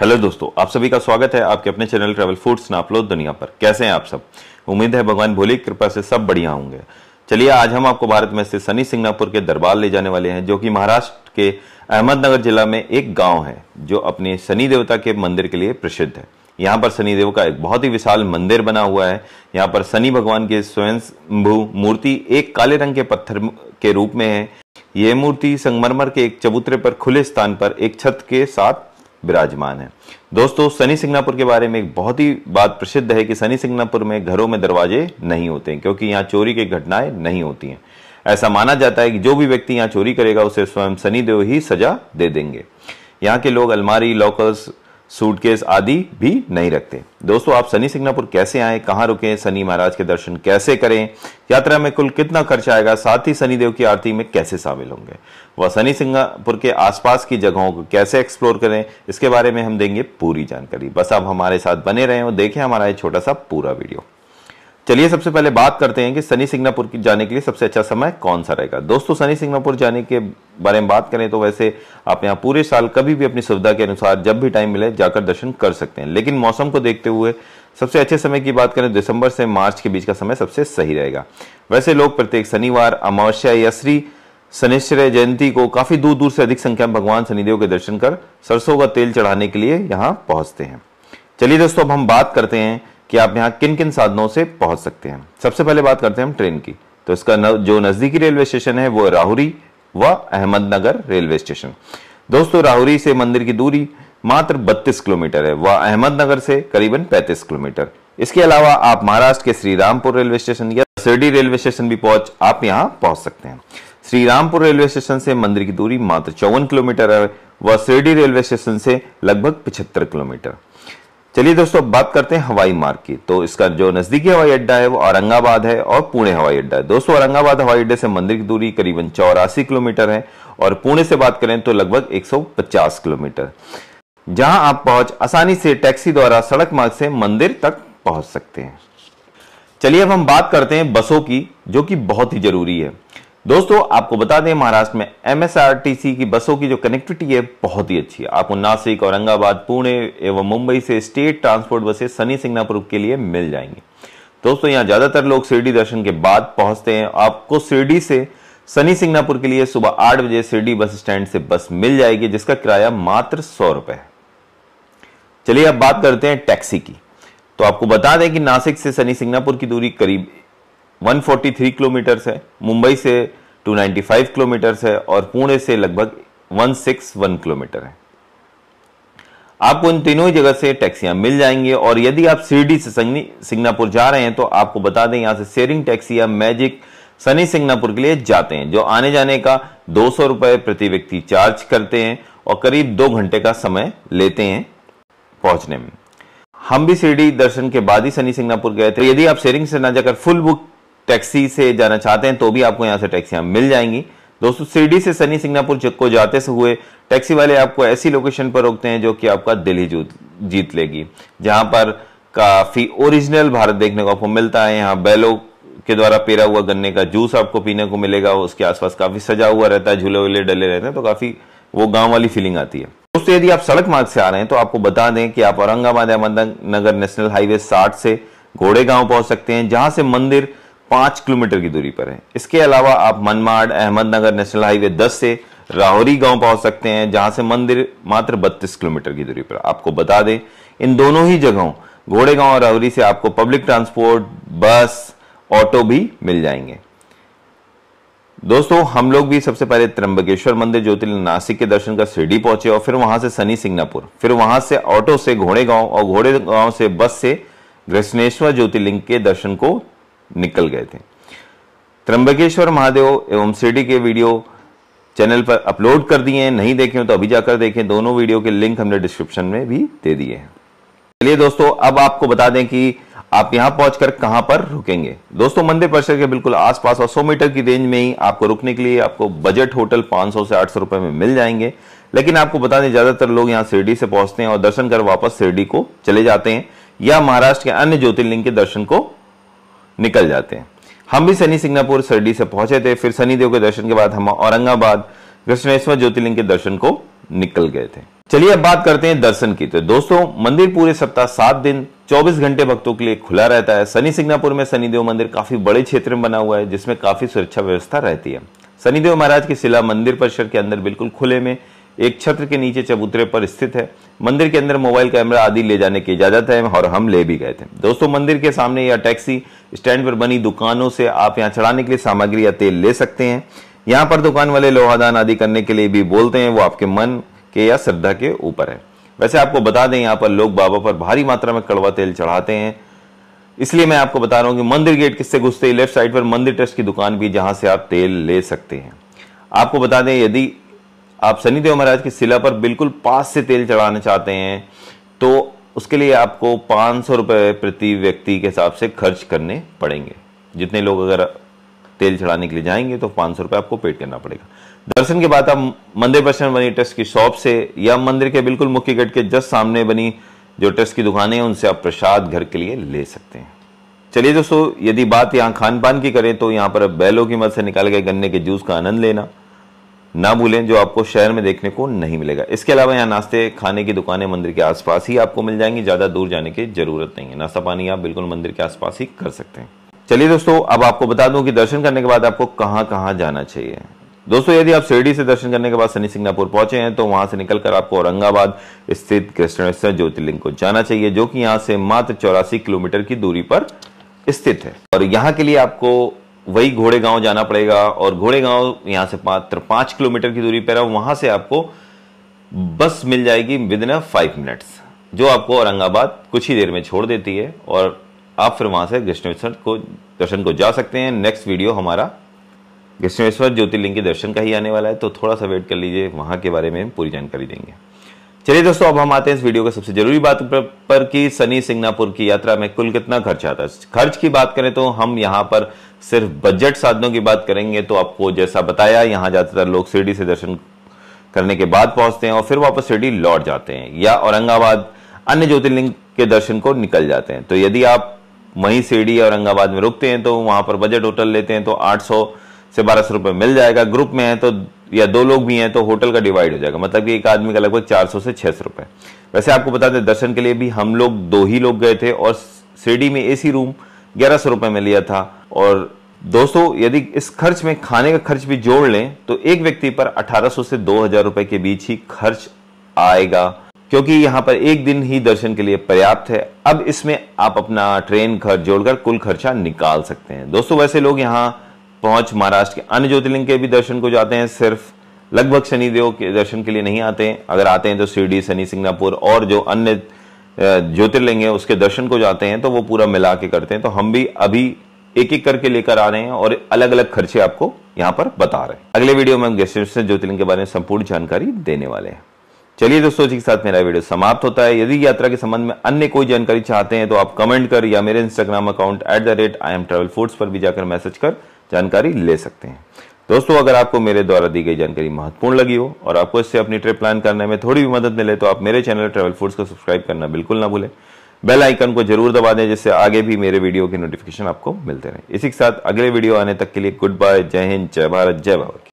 hello दोस्तों आप सभी का स्वागत है आपके अपने चैनल ट्रेवल फूड्स नापलो दुनिया पर कैसे हैं आप सब उम्मीद है भगवान भोले की कृपा से सब बढ़िया होंगे चलिए आज हम आपको भारत में स्थित सनी सिंगनापुर के दरबार ले जाने वाले हैं जो कि महाराष्ट्र के अहमदनगर जिला में एक गाँव है जो अपने शनि देवता के मंदिर के लिए प्रसिद्ध है यहाँ पर शनिदेव का एक बहुत ही विशाल मंदिर बना हुआ है यहाँ पर शनि भगवान के स्वयंभू मूर्ति एक काले रंग के पत्थर के रूप में है ये मूर्ति संगमरमर के एक चबूतरे पर खुले स्थान पर एक छत के साथ विराजमान है दोस्तों सनी सिंगनापुर के बारे में एक बहुत ही बात प्रसिद्ध है कि सनी सिंगनापुर में घरों में दरवाजे नहीं होते क्योंकि यहाँ चोरी की घटनाएं नहीं होती हैं ऐसा माना जाता है कि जो भी व्यक्ति यहाँ चोरी करेगा उसे स्वयं सनी देव ही सजा दे देंगे यहाँ के लोग अलमारी लॉकर्स सूटकेस आदि भी नहीं रखते दोस्तों आप सनी सिंगनापुर कैसे आए कहाँ रुके सनी महाराज के दर्शन कैसे करें यात्रा में कुल कितना खर्च आएगा साथ ही देव की आरती में कैसे शामिल होंगे वह सनी सिंगापुर के आसपास की जगहों को कैसे एक्सप्लोर करें इसके बारे में हम देंगे पूरी जानकारी बस आप हमारे साथ बने रहें और देखें हमारा ये छोटा सा पूरा वीडियो चलिए सबसे पहले बात करते हैं कि सनी सिंगनापुर जाने के लिए सबसे अच्छा समय कौन सा रहेगा दोस्तों सनी सिंगनापुर जाने के बारे में बात करें तो वैसे आप यहाँ पूरे साल कभी भी अपनी सुविधा के अनुसार जब भी टाइम मिले जाकर दर्शन कर सकते हैं लेकिन मौसम को देखते हुए सबसे अच्छे समय की बात करें तो दिसंबर से मार्च के बीच का समय सबसे सही रहेगा वैसे लोग प्रत्येक शनिवार अमावस्या या श्री शनिश्चर्य जयंती को काफी दूर दूर से अधिक संख्या में भगवान शनिदेव के दर्शन कर सरसों का तेल चढ़ाने के लिए यहाँ पहुंचते हैं चलिए दोस्तों अब हम बात करते हैं कि आप यहाँ किन किन साधनों से पहुंच सकते हैं सबसे पहले बात करते हैं हम ट्रेन की तो इसका न, जो नजदीकी रेलवे स्टेशन है वो राहुरी व अहमदनगर रेलवे स्टेशन दोस्तों राहुरी से मंदिर की दूरी मात्र 32 किलोमीटर है वह अहमदनगर से करीबन 35 किलोमीटर इसके अलावा आप महाराष्ट्र के श्रीरामपुर रेलवे स्टेशन या सिरडी रेलवे स्टेशन भी पहुंच आप यहां पहुंच सकते हैं श्रीरामपुर रेलवे स्टेशन से मंदिर की दूरी मात्र चौवन किलोमीटर है वह सिरडी रेलवे स्टेशन से लगभग पिछहत्तर किलोमीटर चलिए दोस्तों बात करते हैं हवाई मार्ग की तो इसका जो नजदीकी हवाई अड्डा है वो औरंगाबाद है और पुणे हवाई अड्डा है दोस्तों औरंगाबाद हवाई अड्डे से मंदिर की दूरी करीबन चौरासी किलोमीटर है और पुणे से बात करें तो लगभग 150 किलोमीटर जहां आप पहुंच आसानी से टैक्सी द्वारा सड़क मार्ग से मंदिर तक पहुंच सकते हैं चलिए अब हम बात करते हैं बसों की जो कि बहुत ही जरूरी है दोस्तों आपको बता दें महाराष्ट्र में एमएसआरटीसी की बसों की जो कनेक्टिविटी है बहुत ही अच्छी है आपको नासिक औरंगाबाद पुणे एवं मुंबई से स्टेट ट्रांसपोर्ट बसें सनी सिंगनापुर के लिए मिल जाएंगी दोस्तों यहाँ ज्यादातर लोग शिरडी दर्शन के बाद पहुंचते हैं आपको शिरडी से सनी सिंगनापुर के लिए सुबह आठ बजे शिरडी बस स्टैंड से बस मिल जाएगी जिसका किराया मात्र सौ रुपए है चलिए अब बात करते हैं टैक्सी की तो आपको बता दें कि नासिक से सनी सिंगनापुर की दूरी करीब 143 किलोमीटर्स है मुंबई से 295 किलोमीटर्स है और पुणे से लगभग 161 किलोमीटर है आपको इन तीनों ही जगह से टैक्सियां मिल जाएंगी और यदि आप सीडी से सिंगनापुर जा रहे हैं तो आपको बता दें यहां से शेयरिंग टैक्सी या मैजिक सनी सिंगनापुर के लिए जाते हैं जो आने जाने का दो सौ रुपए प्रति व्यक्ति चार्ज करते हैं और करीब दो घंटे का समय लेते हैं पहुंचने में हम भी सीडी दर्शन के बाद ही सनी सिंगनापुर गए थे यदि आप शेयरिंग से ना जाकर फुल बुक टैक्सी से जाना चाहते हैं तो भी आपको यहाँ से टैक्सियाँ मिल जाएंगी दोस्तों शिरडी से सनी सिंगनापुर को जाते से हुए टैक्सी वाले आपको ऐसी लोकेशन पर रोकते हैं जो कि आपका दिल्ली जीत लेगी जहाँ पर काफ़ी ओरिजिनल भारत देखने को आपको मिलता है यहाँ बैलो के द्वारा पेरा हुआ गन्ने का जूस आपको पीने को मिलेगा उसके आसपास काफ़ी सजा हुआ रहता है झूले वूले डले रहते हैं तो काफ़ी वो गांव वाली फीलिंग आती है दोस्तों यदि आप सड़क मार्ग से आ रहे हैं तो आपको बता दें कि आप औरंगाबाद अहमदनगर नेशनल हाईवे साठ से घोड़े गांव पहुंच सकते हैं जहां से मंदिर पांच किलोमीटर की दूरी पर है इसके अलावा आप मनमाड़ अहमदनगर नेशनल हाईवे दस से राहौरी गांव पहुंच सकते हैं जहां से मंदिर मात्र 32 किलोमीटर की दूरी पर आपको बता दें इन दोनों ही जगहों घोड़े गांव और राहौरी से आपको पब्लिक ट्रांसपोर्ट बस ऑटो भी मिल जाएंगे दोस्तों हम लोग भी सबसे पहले त्रंबकेश्वर मंदिर ज्योतिर्लिंग नासिक के दर्शन कर सिर्डी पहुंचे और फिर वहां से सनी सिंगनापुर फिर वहां से ऑटो से घोड़े गांव और घोड़े गांव से बस से घृष्णेश्वर ज्योतिर्लिंग के दर्शन को निकल गए थे त्रंबकेश्वर महादेव एवं शिरडी के वीडियो चैनल पर अपलोड कर दिए हैं नहीं देखे हो तो अभी जाकर देखें दोनों वीडियो के लिंक हमने डिस्क्रिप्शन में भी दे दिए हैं चलिए दोस्तों अब आपको बता दें कि आप यहां पहुंचकर कहां पर रुकेंगे दोस्तों मंदिर परिसर के बिल्कुल आसपास और 100 मीटर की रेंज में ही आपको रुकने के लिए आपको बजट होटल 500 से 800 रुपए में मिल जाएंगे लेकिन आपको बता दें ज्यादातर लोग यहां शिरडी से पहुंचते हैं और दर्शन कर वापस शिरडी को चले जाते हैं या महाराष्ट्र के अन्य ज्योतिर्लिंग के दर्शन को निकल जाते हैं हम भी सनी सिंगापुर सरडी से पहुंचे थे फिर देव के दर्शन के बाद हम औरंगाबाद कृष्णेश्वर ज्योतिर्लिंग के दर्शन को निकल गए थे चलिए अब बात करते हैं दर्शन की तो दोस्तों मंदिर पूरे सप्ताह सात दिन 24 घंटे भक्तों के लिए खुला रहता है सनी सिंगनापुर में शनिदेव मंदिर काफी बड़े क्षेत्र में बना हुआ है जिसमें काफी सुरक्षा व्यवस्था रहती है शनिदेव महाराज की शिला मंदिर परिसर के अंदर बिल्कुल खुले में एक छत्र के नीचे चबूतरे पर स्थित है मंदिर के अंदर मोबाइल कैमरा आदि ले जाने की इजाजत है और हम ले भी गए थे दोस्तों मंदिर के सामने या टैक्सी स्टैंड पर बनी दुकानों से आप यहाँ चढ़ाने के लिए सामग्री या तेल ले सकते हैं यहाँ पर दुकान वाले लोहादान आदि करने के लिए भी बोलते हैं वो आपके मन के या श्रद्धा के ऊपर है वैसे आपको बता दें यहाँ पर लोग बाबा पर भारी मात्रा में कड़वा तेल चढ़ाते हैं इसलिए मैं आपको बता रहा हूँ कि मंदिर गेट किससे घुसते ही लेफ्ट साइड पर मंदिर ट्रस्ट की दुकान भी जहाँ से आप तेल ले सकते हैं आपको बता दें यदि आप शनिदेव महाराज की शिला पर बिल्कुल पास से तेल चढ़ाना चाहते हैं तो उसके लिए आपको पाँच सौ रुपये प्रति व्यक्ति के हिसाब से खर्च करने पड़ेंगे जितने लोग अगर तेल चढ़ाने के लिए जाएंगे तो पाँच सौ रुपये आपको पेड करना पड़ेगा दर्शन के बाद आप मंदिर बचन बनी ट्रस्ट की शॉप से या मंदिर के बिल्कुल मुख्य गेट के जस्ट सामने बनी जो ट्रस्ट की दुकानें हैं उनसे आप प्रसाद घर के लिए ले सकते हैं चलिए दोस्तों यदि बात यहाँ खान पान की करें तो यहाँ पर बैलों की मदद से निकाल गए गन्ने के जूस का आनंद लेना ना भूलें जो आपको शहर में देखने को नहीं मिलेगा इसके अलावा यहाँ नाश्ते खाने की दुकानें मंदिर के आसपास ही आपको मिल जाएंगी ज़्यादा दूर जाने की ज़रूरत नहीं है नाश्ता पानी आप बिल्कुल मंदिर के आसपास ही कर सकते हैं चलिए दोस्तों अब आपको बता दूं कि दर्शन करने के बाद आपको कहाँ कहाँ जाना चाहिए दोस्तों यदि आप शिरडी से दर्शन करने के बाद सनी सिंगनापुर पहुंचे हैं तो वहां से निकलकर आपको औरंगाबाद स्थित कृष्णेश्वर ज्योतिर्लिंग को जाना चाहिए जो कि यहाँ से मात्र चौरासी किलोमीटर की दूरी पर स्थित है और यहाँ के लिए आपको वही घोड़े गांव जाना पड़ेगा और घोड़े गांव यहां से पात्र पांच किलोमीटर की दूरी पर है वहां से आपको बस मिल जाएगी within a five minutes जो आपको औरंगाबाद कुछ ही देर में छोड़ देती है और आप फिर वहां से कृष्णेश्वर को दर्शन को जा सकते हैं नेक्स्ट वीडियो हमारा कृष्णेश्वर ज्योतिर्लिंग के दर्शन का ही आने वाला है तो थोड़ा सा वेट कर लीजिए वहां के बारे में पूरी जानकारी देंगे चलिए दोस्तों अब हम आते हैं इस वीडियो के सबसे जरूरी बात पर कि सनी सिंगनापुर की यात्रा में कुल कितना खर्च आता है खर्च की बात करें तो हम यहाँ पर सिर्फ बजट साधनों की बात करेंगे तो आपको जैसा बताया यहाँ ज्यादातर लोग शिरडी से दर्शन करने के बाद पहुंचते हैं और फिर वापस शिरडी लौट जाते हैं या औरंगाबाद अन्य ज्योतिर्लिंग के दर्शन को निकल जाते हैं तो यदि आप वहीं शिरडी औरंगाबाद में रुकते हैं तो वहां पर बजट होटल लेते हैं तो आठ से बारह सौ मिल जाएगा ग्रुप में है तो या दो लोग भी हैं तो होटल का डिवाइड हो जाएगा मतलब कि एक आदमी का लगभग चार सौ से छह सौ वैसे आपको बता दें दर्शन के लिए भी हम लोग दो ही लोग गए थे और शिरडी में एसी रूम ग्यारह सौ में लिया था और दोस्तों यदि इस खर्च में खाने का खर्च भी जोड़ लें तो एक व्यक्ति पर 1800 से 2000 रुपए के बीच ही खर्च आएगा क्योंकि यहाँ पर एक दिन ही दर्शन के लिए पर्याप्त है अब इसमें आप अपना ट्रेन खर्च जोड़कर कुल खर्चा निकाल सकते हैं दोस्तों वैसे लोग यहाँ पहुंच महाराष्ट्र के अन्य ज्योतिर्लिंग के भी दर्शन को जाते हैं सिर्फ लगभग शनिदेव के दर्शन के लिए नहीं आते हैं अगर आते हैं तो शिरडी शनि सिंगापुर और जो अन्य ज्योतिर्लिंग है उसके दर्शन को जाते हैं तो वो पूरा मिला के करते हैं तो हम भी अभी एक एक करके लेकर आ रहे हैं और अलग अलग खर्चे आपको यहाँ पर बता रहे हैं अगले वीडियो में हम गेस्ट ज्योतिर्लिंग के बारे में संपूर्ण जानकारी देने वाले हैं चलिए दोस्तों इसी के साथ मेरा वीडियो समाप्त होता है यदि यात्रा के संबंध में अन्य कोई जानकारी चाहते हैं तो आप कमेंट कर या मेरे Instagram account at the rate I M travel foods पर भी जाकर मैसेज कर जानकारी ले सकते हैं दोस्तों अगर आपको मेरे द्वारा दी गई जानकारी महत्वपूर्ण लगी हो और आपको इससे अपनी ट्रिप प्लान करने में थोड़ी भी मदद मिले तो आप मेरे चैनल ट्रेवल फूड्स को सब्सक्राइब करना बिल्कुल ना भूलें बेल आइकन को जरूर दबा दें जिससे आगे भी मेरे वीडियो के नोटिफिकेशन आपको मिलते रहे इसी के साथ अगले वीडियो आने तक के लिए गुड बाय जय हिंद जय भारत जय भारत